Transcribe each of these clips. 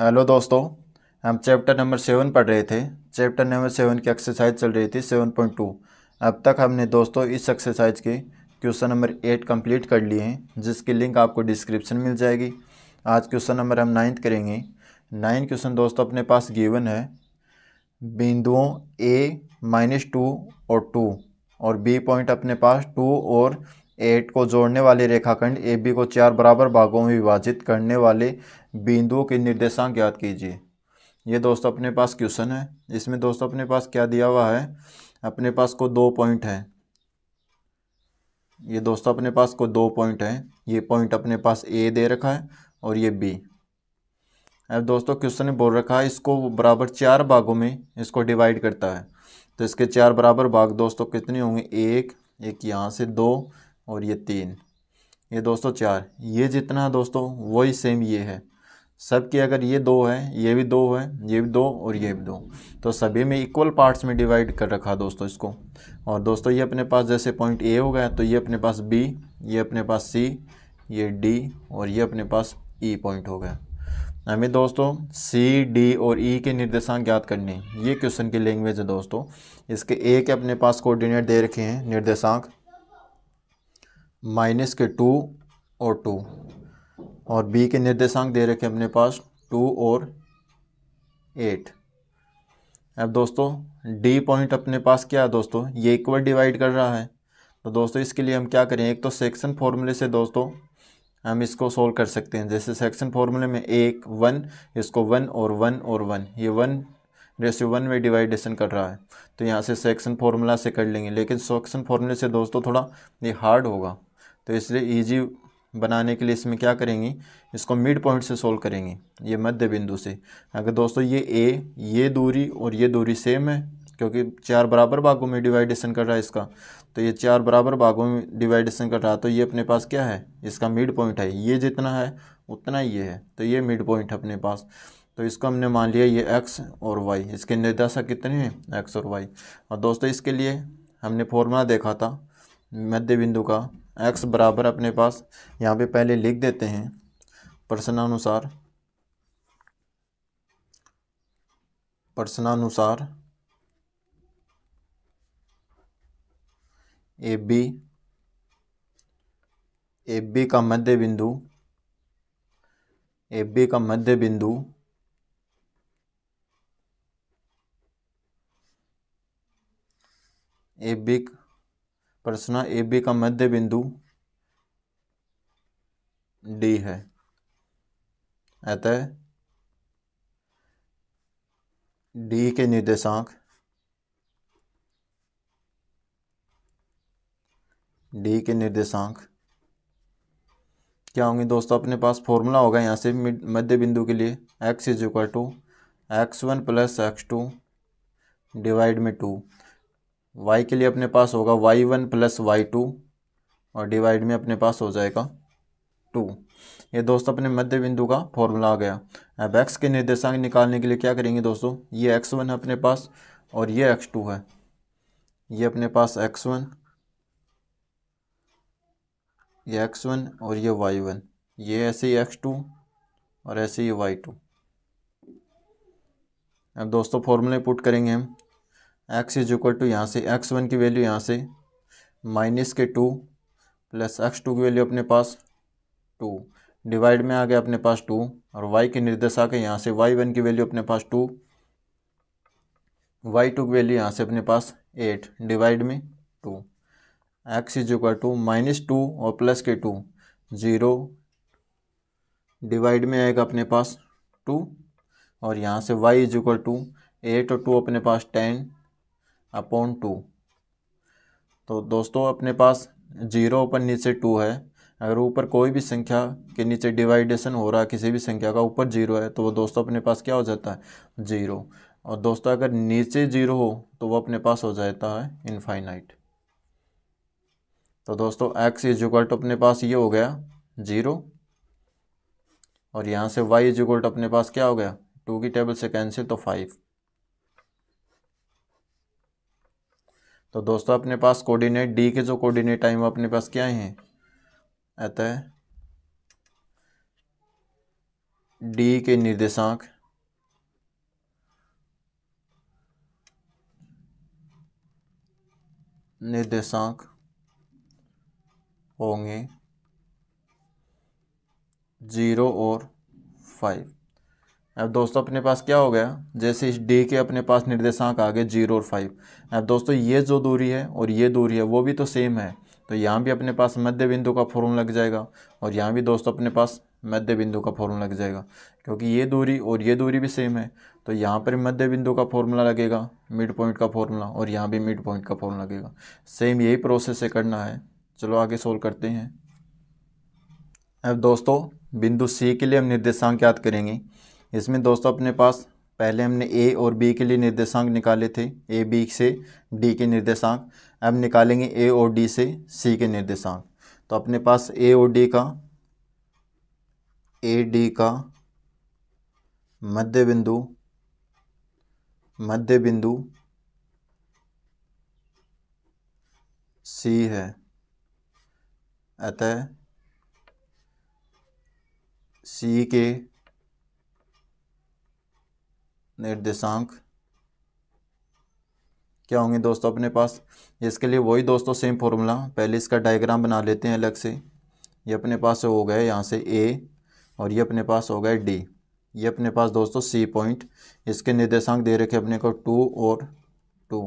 hello दोस्तों हम chapter number seven पढ़ रहे थे चैप्टर नंबर सेवन की एक्सरसाइज चल रही थी सेवन पॉइंट टू अब तक हमने दोस्तों इस एक्सरसाइज के क्वेश्चन नंबर एट कंप्लीट कर लिए हैं जिसकी लिंक आपको डिस्क्रिप्शन मिल जाएगी आज क्वेश्चन नंबर हम नाइन्थ करेंगे नाइन क्वेश्चन दोस्तों अपने पास गिवन है बिंदुओं ए माइनस टू और टू और बी पॉइंट अपने पास टू और एट को जोड़ने वाले रेखाखंड ए बी को चार बराबर भागों में विभाजित करने वाले बिंदुओं के निर्देशांक याद कीजिए ये दोस्तों अपने पास क्वेश्चन है इसमें दोस्तों अपने पास क्या दिया हुआ है अपने पास को दो पॉइंट है ये दोस्तों अपने पास को दो पॉइंट है ये पॉइंट अपने पास ए दे रखा है और ये बी अब दोस्तों क्वेश्चन ने बोल रखा है इसको बराबर चार भागों में इसको डिवाइड करता है तो इसके चार बराबर भाग दोस्तों कितने होंगे एक एक यहाँ से दो और ये तीन ये दोस्तों चार ये जितना है दोस्तों वही सेम ये है सबके अगर ये दो है ये भी दो है ये भी दो और ये भी दो तो सभी में इक्वल पार्ट्स में डिवाइड कर रखा दोस्तों इसको और दोस्तों ये अपने पास जैसे पॉइंट ए हो गया तो ये अपने पास बी ये अपने पास सी ये डी और ये अपने पास ई e पॉइंट हो गया हमें दोस्तों सी डी और ई e के निर्देशांक ज्ञात करने ये क्वेश्चन की लैंग्वेज है दोस्तों इसके ए के अपने पास कोऑर्डिनेट दे रखे हैं निर्देशांक माइनस के टू और टू और बी के निर्देशांक दे रखे अपने पास टू और एट अब दोस्तों डी पॉइंट अपने पास क्या है दोस्तों ये इक्वल डिवाइड कर रहा है तो दोस्तों इसके लिए हम क्या करें एक तो सेक्शन फॉर्मूले से दोस्तों हम इसको सोल्व कर सकते हैं जैसे सेक्शन फॉर्मूले में एक वन इसको वन और वन और वन ये वन रेशियो वन में डिवाइडेशन कर रहा है तो यहाँ से सेक्शन फार्मूला से कर लेंगे लेकिन सेक्शन फार्मूले से दोस्तों थोड़ा ये हार्ड होगा तो इसलिए ईजी बनाने के लिए इसमें क्या करेंगे इसको मिड पॉइंट से सोल्व करेंगे ये मध्य बिंदु से अगर दोस्तों ये ए ये दूरी और ये दूरी सेम है क्योंकि चार बराबर भागों में डिवाइडेशन कर रहा है इसका तो ये चार बराबर भागों में डिवाइडेशन कर रहा है तो ये अपने पास क्या है इसका मिड पॉइंट है ये जितना है उतना ये है तो ये मिड पॉइंट है अपने पास तो इसको हमने मान लिया ये एक्स और वाई इसके निर्देशक कितने हैं एक्स और वाई और दोस्तों इसके लिए हमने फॉर्मूला देखा था मध्य बिंदु का एक्स बराबर अपने पास यहाँ पे पहले लिख देते हैं प्रश्नानुसार प्रश्नानुसार ए बी ए बी का मध्य बिंदु ए बी का मध्य बिंदु ए बी का प्रश्न ए बी का मध्य बिंदु डी है अतः डी के निर्देशांक डी के निर्देशांक क्या होंगे दोस्तों अपने पास फॉर्मूला होगा यहाँ से मध्य बिंदु के लिए x is equal to X one plus X two divide में टू वाई के लिए अपने पास होगा Y one plus Y two और डिवाइड में अपने पास हो जाएगा टू ये दोस्तों अपने मध्य बिंदु का फॉर्मूला आ गया अब एक्स के निर्देशांक निकालने के लिए क्या करेंगे दोस्तों ये एक्स वन है अपने पास और ये एक्स टू है ये अपने पास एक्स वन ये एक्स वन और ये वाई वन ये ऐसे ही एक्स टू और ऐसे ही वाई टू अब दोस्तों फॉर्मूले पुट करेंगे हम एक्स इज इक्वल टू यहाँ से एक्स वन की वैल्यू यहाँ से माइनस के टू प्लस एक्स टू की वैल्यू अपने पास टू डिवाइड में आ गया अपने पास टू और वाई के निर्देश आ गए यहाँ से वाई वन की वैल्यू अपने पास टू वाई टू की वैल्यू यहाँ से अपने पास एट डिवाइड में two X is equal to minus two और प्लस के टू ज़ीरो डिवाइड में आएगा अपने पास टू और यहाँ से Y is equal to eight और टू अपने पास टेन अपॉन टू तो दोस्तों अपने पास जीरो ऊपर नीचे टू है अगर ऊपर कोई भी संख्या के नीचे डिवाइडेशन हो रहा है किसी भी संख्या का ऊपर जीरो है तो वो दोस्तों अपने पास क्या हो जाता है जीरो और दोस्तों अगर नीचे जीरो हो तो वो अपने पास हो जाता है इनफाइनाइट तो दोस्तों एक्स इज इक्वल टू अपने पास ये हो गया जीरो और यहाँ से वाई इज इक्वल टू अपने पास क्या हो गया टू की टेबल से कैंसिल तो फाइव तो दोस्तों अपने पास कोऑर्डिनेट डी के जो कोऑर्डिनेट आए वो अपने पास क्या आता अतः डी के निर्देशांक निर्देशांक होंगे जीरो और फाइव अब दोस्तों अपने पास क्या हो गया जैसे इस डी के अपने पास निर्देशांक आ गए जीरो और फाइव अब दोस्तों ये जो दूरी है और ये दूरी है वो भी तो सेम है तो यहाँ भी अपने पास मध्य बिंदु का फॉर्म लग जाएगा और यहाँ भी दोस्तों अपने पास मध्य बिंदु का फॉर्मूला लग जाएगा क्योंकि ये दूरी और ये दूरी भी सेम है तो यहाँ पर मध्य बिंदु का फॉर्मूला लगेगा मिड पॉइंट का फॉर्मूला और यहाँ भी मिड पॉइंट का फॉर्मूला लगेगा सेम यही प्रोसेस से करना है चलो आगे सोल्व करते हैं अब दोस्तों बिंदु सी के लिए हम निर्देशांक याद करेंगे इसमें दोस्तों अपने पास पहले हमने ए और बी के लिए निर्देशांक निकाले थे ए बी से डी के निर्देशांक अब निकालेंगे ए और डी से सी के निर्देशांक तो अपने पास ए और डी का ए डी का मध्य बिंदु मध्य बिंदु सी है अतः सी के निर्देशांक क्या होंगे दोस्तों अपने पास इसके लिए वही दोस्तों सेम फॉर्मूला पहले इसका डायग्राम बना लेते हैं अलग से ये अपने पास हो गए यहाँ से ए और ये अपने पास हो गए डी ये अपने पास दोस्तों सी पॉइंट इसके निर्देशांक दे रखे अपने को टू और टू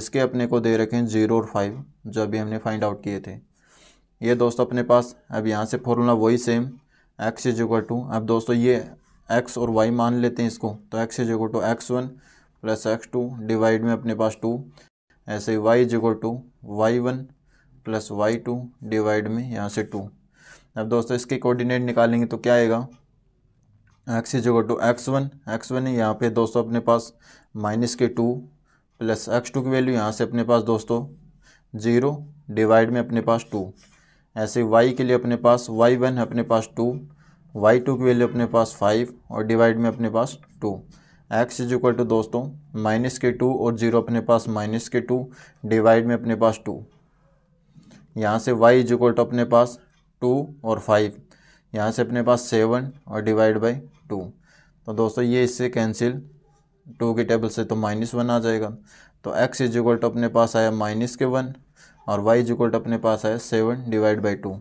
इसके अपने को दे रखे हैं जीरो और फाइव जो अभी हमने फाइंड आउट किए थे ये दोस्तों अपने पास अब यहाँ से फॉर्मूला वही सेम एक्स इज टू अब दोस्तों ये एक्स और वाई मान लेते हैं इसको तो X is equal to X one plus X two divide में अपने पास टू ऐसे ही Y is equal to Y one plus Y two divide में यहाँ से टू अब दोस्तों इसके कोऑर्डिनेट निकालेंगे तो क्या आएगा X is equal to X one X one यहाँ पे दोस्तों अपने पास माइनस के टू प्लस एक्स टू की वैल्यू यहाँ से अपने पास दोस्तों जीरो डिवाइड में अपने पास टू ऐसे वाई के लिए अपने पास वाई वन अपने पास टू वाई टू की वैल्यू अपने पास फाइव और डिवाइड में अपने पास two X is equal to दोस्तों माइनस के टू और जीरो अपने पास माइनस के टू डिवाइड में अपने पास टू यहाँ से वाई इज इक्वल टू अपने पास टू और फाइव यहाँ से अपने पास सेवन और डिवाइड बाई टू तो दोस्तों ये इससे कैंसिल टू के टेबल से तो माइनस वन आ जाएगा तो एक्स इज इक्वल टू अपने पास आया माइनस के वन और वाई इज इक्वल टू अपने पास आया सेवन डिवाइड बाई टू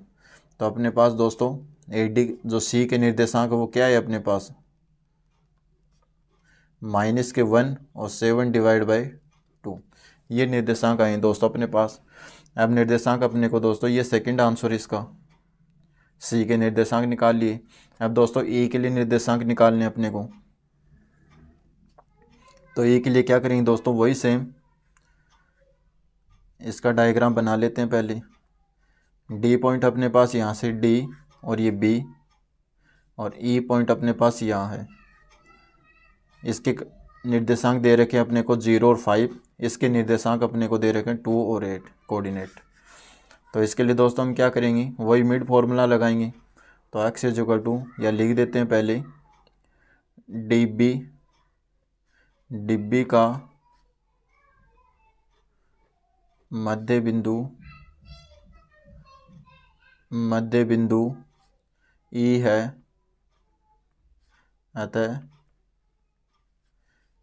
तो अपने पास दोस्तों ए डी जो सी के निर्देशांक वो क्या है अपने पास माइनस के वन और सेवन डिवाइड बाई टू ये निर्देशांक आए दोस्तों अपने पास अब निर्देशांक अपने को दोस्तों ये सेकंड आंसर इसका सी के निर्देशांक निकाल लिए अब दोस्तों ए के लिए निर्देशांक निकालने अपने को तो ए के लिए क्या करेंगे दोस्तों वही सेम इसका डायग्राम बना लेते हैं पहले डी पॉइंट अपने पास यहाँ से डी और ये बी और ई e पॉइंट अपने पास यहाँ है इसके निर्देशांक दे रखे हैं अपने को जीरो और फाइव इसके निर्देशांक अपने को दे रखे हैं टू और एट कोऑर्डिनेट तो इसके लिए दोस्तों हम क्या करेंगे वही मिड फॉर्मूला लगाएंगे तो एक्स इज इक्वल टू या लिख देते हैं पहले डी बी डी बी का मध्य बिंदु मध्य बिंदु ई है अतः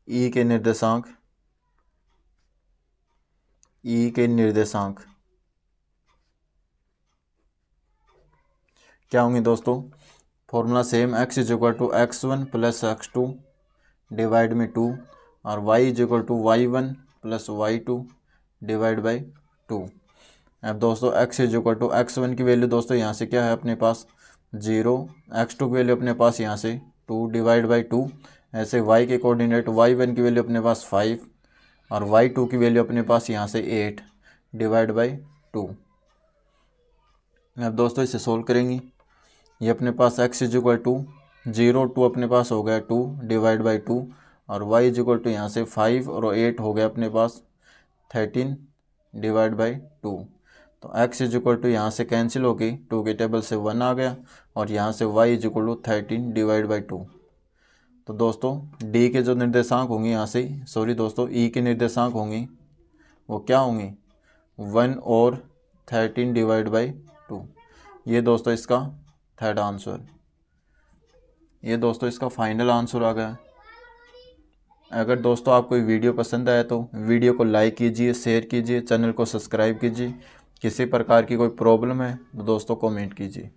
ई के निर्देशांक ई के निर्देशांक क्या होंगे दोस्तों formula same X is equal to X one plus X two divide में टू और Y is equal to Y one plus Y two divide by two अब दोस्तों X is equal to X one की value दोस्तों यहाँ से क्या है अपने पास जीरो एक्स टू की वैल्यू अपने पास यहाँ से टू डिवाइड बाई टू ऐसे वाई के कोऑर्डिनेट वाई वन की वैल्यू अपने पास फाइव और वाई टू की वैल्यू अपने पास यहाँ से एट डिवाइड बाई टू अब दोस्तों इसे सोल्व करेंगे ये अपने पास X is equal to zero two अपने पास हो गया टू डिवाइड बाई टू और वाई इज इक्वल टू यहाँ से फाइव और एट हो गया अपने पास थर्टीन डिवाइड बाई टू तो x इज इक्वल टू यहाँ से कैंसिल हो गई टू के टेबल से वन आ गया और यहाँ से y is equal to thirteen divide by two तो दोस्तों d के जो निर्देशांक होंगे यहाँ से सॉरी दोस्तों e के निर्देशांक होंगे वो क्या होंगी वन और थर्टीन डिवाइड बाई टू ये दोस्तों इसका थर्ड आंसर ये दोस्तों इसका फाइनल आंसर आ गया अगर दोस्तों आपको वीडियो पसंद आया तो वीडियो को लाइक कीजिए शेयर कीजिए चैनल को सब्सक्राइब कीजिए किसी प्रकार की कोई प्रॉब्लम है तो दोस्तों कमेंट कीजिए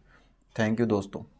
थैंक यू दोस्तों